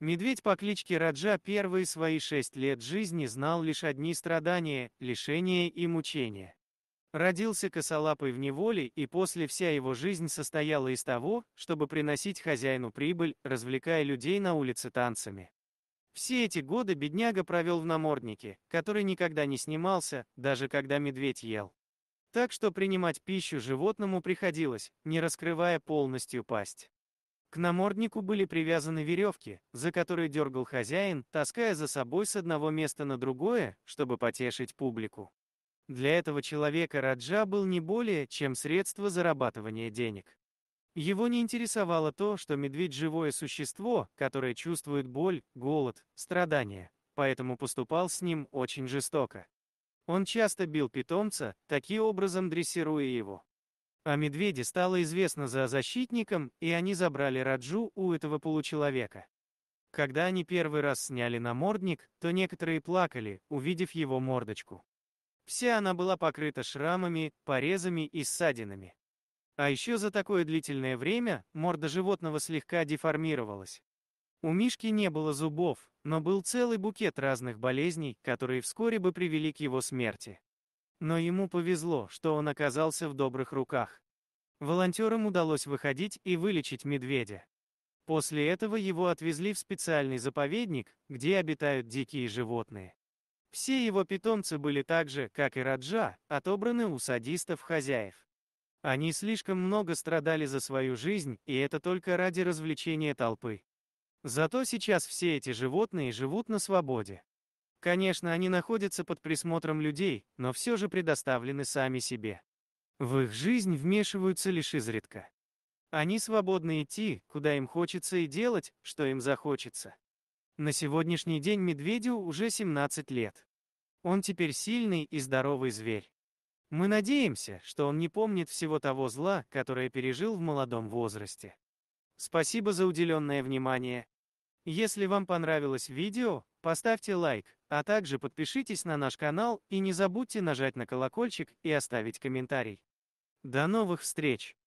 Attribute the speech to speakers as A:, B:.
A: Медведь по кличке Раджа первые свои шесть лет жизни знал лишь одни страдания, лишения и мучения. Родился косолапый в неволе, и после вся его жизнь состояла из того, чтобы приносить хозяину прибыль, развлекая людей на улице танцами. Все эти годы бедняга провел в наморднике, который никогда не снимался, даже когда медведь ел. Так что принимать пищу животному приходилось, не раскрывая полностью пасть. К наморднику были привязаны веревки, за которые дергал хозяин, таская за собой с одного места на другое, чтобы потешить публику. Для этого человека Раджа был не более, чем средство зарабатывания денег. Его не интересовало то, что медведь – живое существо, которое чувствует боль, голод, страдания, поэтому поступал с ним очень жестоко. Он часто бил питомца, таким образом дрессируя его. О медведе стало известно за защитником, и они забрали Раджу у этого получеловека. Когда они первый раз сняли намордник, то некоторые плакали, увидев его мордочку. Вся она была покрыта шрамами, порезами и ссадинами. А еще за такое длительное время морда животного слегка деформировалась. У Мишки не было зубов, но был целый букет разных болезней, которые вскоре бы привели к его смерти. Но ему повезло, что он оказался в добрых руках. Волонтерам удалось выходить и вылечить медведя. После этого его отвезли в специальный заповедник, где обитают дикие животные. Все его питомцы были так же, как и Раджа, отобраны у садистов-хозяев. Они слишком много страдали за свою жизнь, и это только ради развлечения толпы. Зато сейчас все эти животные живут на свободе. Конечно, они находятся под присмотром людей, но все же предоставлены сами себе. В их жизнь вмешиваются лишь изредка. Они свободны идти, куда им хочется и делать, что им захочется. На сегодняшний день медведю уже 17 лет. Он теперь сильный и здоровый зверь. Мы надеемся, что он не помнит всего того зла, которое пережил в молодом возрасте. Спасибо за уделенное внимание. Если вам понравилось видео, Поставьте лайк, а также подпишитесь на наш канал и не забудьте нажать на колокольчик и оставить комментарий. До новых встреч!